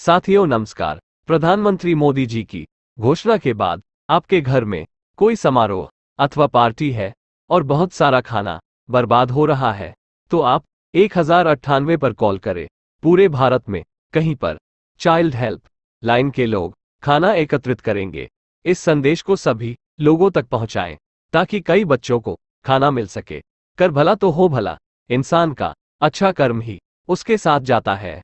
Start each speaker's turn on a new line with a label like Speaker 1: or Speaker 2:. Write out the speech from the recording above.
Speaker 1: साथियों नमस्कार प्रधानमंत्री मोदी जी की घोषणा के बाद आपके घर में कोई समारोह अथवा पार्टी है और बहुत सारा खाना बर्बाद हो रहा है तो आप एक पर कॉल करें पूरे भारत में कहीं पर चाइल्ड हेल्प लाइन के लोग खाना एकत्रित करेंगे इस संदेश को सभी लोगों तक पहुंचाएं ताकि कई बच्चों को खाना मिल सके कर भला तो हो भला इंसान का अच्छा कर्म ही उसके साथ जाता है